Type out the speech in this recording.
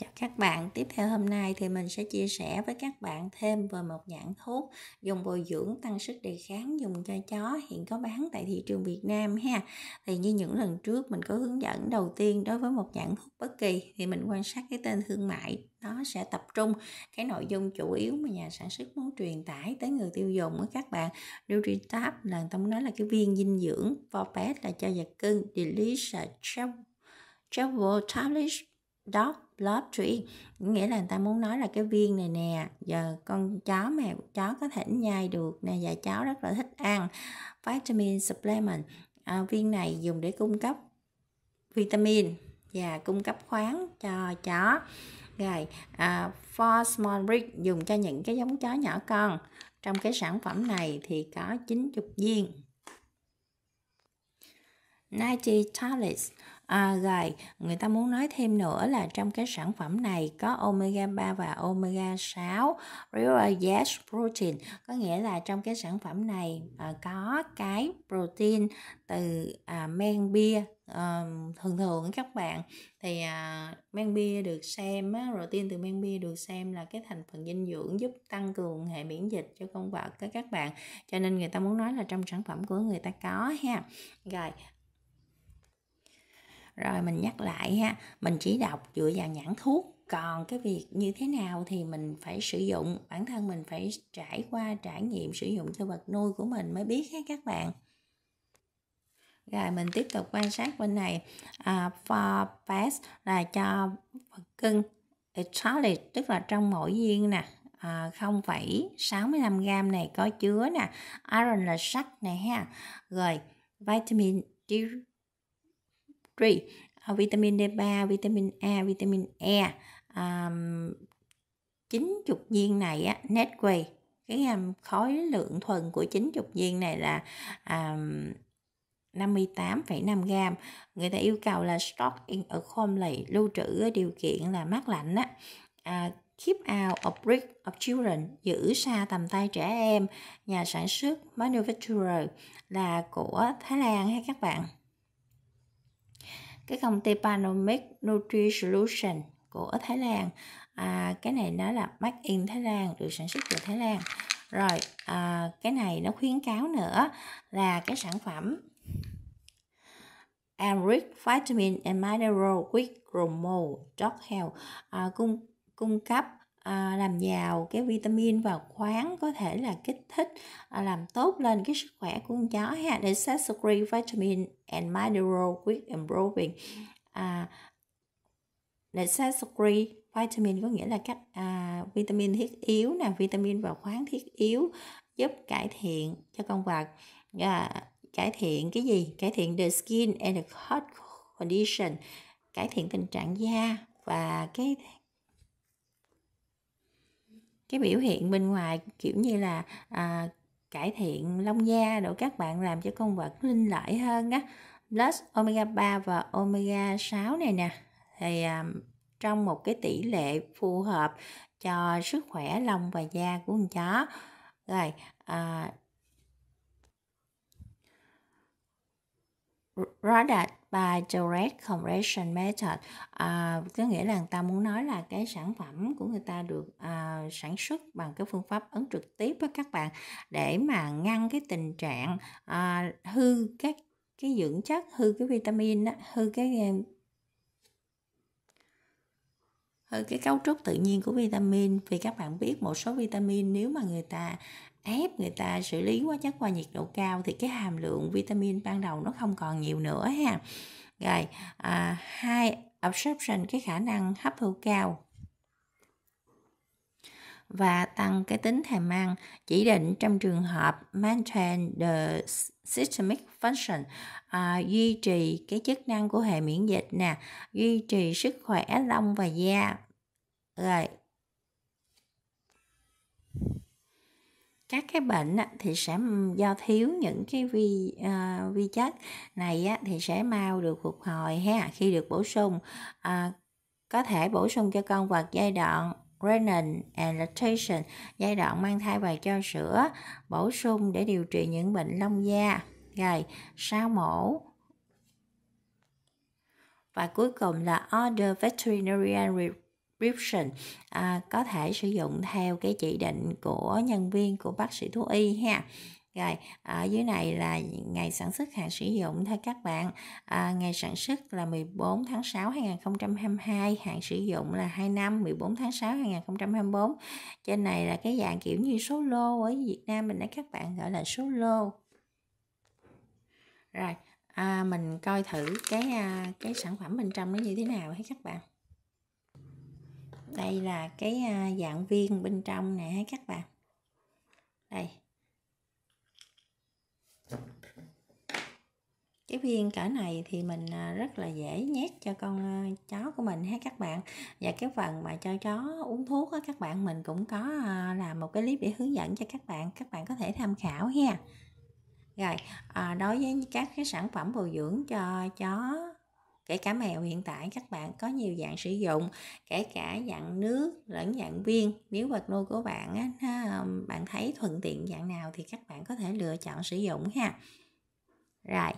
Chào các bạn, tiếp theo hôm nay thì mình sẽ chia sẻ với các bạn thêm về một nhãn thuốc dùng bồi dưỡng tăng sức đề kháng dùng cho chó hiện có bán tại thị trường Việt Nam ha. Thì như những lần trước mình có hướng dẫn đầu tiên đối với một nhãn thuốc bất kỳ thì mình quan sát cái tên thương mại nó sẽ tập trung cái nội dung chủ yếu mà nhà sản xuất muốn truyền tải tới người tiêu dùng với các bạn Nutri-Tab là người ta muốn nói là cái viên dinh dưỡng Forpet là cho vật cưng delicious travel tablet dot blood tree nghĩa là người ta muốn nói là cái viên này nè giờ con chó mèo chó có thể nhai được nè và cháu rất là thích ăn vitamin supplement à, viên này dùng để cung cấp vitamin và cung cấp khoáng cho chó rồi à, for small breed dùng cho những cái giống chó nhỏ con trong cái sản phẩm này thì có 90 viên 90 tablets À, rồi, người ta muốn nói thêm nữa là trong cái sản phẩm này có omega 3 và omega 6 real yes protein có nghĩa là trong cái sản phẩm này à, có cái protein từ à, men bia à, thường thường các bạn thì à, men bia được xem á, protein từ men bia được xem là cái thành phần dinh dưỡng giúp tăng cường hệ miễn dịch cho con vật các các bạn cho nên người ta muốn nói là trong sản phẩm của người ta có ha rồi rồi mình nhắc lại ha mình chỉ đọc dựa vào nhãn thuốc còn cái việc như thế nào thì mình phải sử dụng bản thân mình phải trải qua trải nghiệm sử dụng cho vật nuôi của mình mới biết hết các bạn rồi mình tiếp tục quan sát bên này uh, for pass là cho phần cưng solid tức là trong mỗi viên nè À, 0,65 gram này có chứa nè iron là sắt này ha rồi vitamin D À, vitamin D3 vitamin A vitamin E um, chục viên này á uh, netway cái um, khối lượng thuần của chín chục viên này là um, 58,5 gram người ta yêu cầu là stock in ở khom lầy lưu trữ ở điều kiện là mát lạnh á à, keep out of reach of children giữ xa tầm tay trẻ em nhà sản xuất manufacturer là của Thái Lan hay các bạn cái công ty Panomic Nutri Solution của Thái Lan à, cái này nó là made in Thái Lan được sản xuất từ Thái Lan rồi à, cái này nó khuyến cáo nữa là cái sản phẩm enrich vitamin and mineral with chromo dog health à, cung cung cấp à, làm giàu cái vitamin và khoáng có thể là kích thích à, làm tốt lên cái sức khỏe của con chó ha để Sassacre vitamin and mineral quick improving à, necessary vitamin có nghĩa là các à, vitamin thiết yếu nè vitamin và khoáng thiết yếu giúp cải thiện cho con vật à, cải thiện cái gì cải thiện the skin and the heart condition cải thiện tình trạng da và cái cái biểu hiện bên ngoài kiểu như là à, cải thiện lông da rồi các bạn làm cho con vật linh lợi hơn đó plus omega 3 và omega 6 này nè thì à, trong một cái tỷ lệ phù hợp cho sức khỏe lông và da của con chó rồi à, Product by direct compression method à, có nghĩa là người ta muốn nói là cái sản phẩm của người ta được à, sản xuất bằng cái phương pháp ấn trực tiếp với các bạn để mà ngăn cái tình trạng à, hư các cái dưỡng chất hư cái vitamin đó, hư cái hư cái cấu trúc tự nhiên của vitamin vì các bạn biết một số vitamin nếu mà người ta ép người ta xử lý quá chất qua nhiệt độ cao thì cái hàm lượng vitamin ban đầu nó không còn nhiều nữa ha rồi à, hai absorption cái khả năng hấp thụ cao và tăng cái tính thèm ăn chỉ định trong trường hợp maintain the systemic function à, duy trì cái chức năng của hệ miễn dịch nè duy trì sức khỏe lông và da rồi các cái bệnh thì sẽ do thiếu những cái vi uh, vi chất này á, thì sẽ mau được phục hồi ha khi được bổ sung uh, có thể bổ sung cho con vật giai đoạn renin and lactation giai đoạn mang thai và cho sữa bổ sung để điều trị những bệnh lông da rồi sau mổ và cuối cùng là Order Veterinarian prescription à, có thể sử dụng theo cái chỉ định của nhân viên của bác sĩ thú y ha rồi ở dưới này là ngày sản xuất hạn sử dụng thôi các bạn à, ngày sản xuất là 14 tháng 6 2022 hạn sử dụng là 2 năm 14 tháng 6 2024 trên này là cái dạng kiểu như số lô ở Việt Nam mình đó các bạn gọi là số lô rồi à, mình coi thử cái à, cái sản phẩm bên trong nó như thế nào hay các bạn đây là cái à, dạng viên bên trong nè các bạn đây cái viên cỡ này thì mình à, rất là dễ nhét cho con à, chó của mình ha các bạn và cái phần mà cho chó uống thuốc á các bạn mình cũng có làm một cái clip để hướng dẫn cho các bạn các bạn có thể tham khảo ha rồi à, đối với các cái sản phẩm bồi dưỡng cho chó kể cả mèo hiện tại các bạn có nhiều dạng sử dụng kể cả dạng nước lẫn dạng viên nếu vật nuôi của bạn á, bạn thấy thuận tiện dạng nào thì các bạn có thể lựa chọn sử dụng ha rồi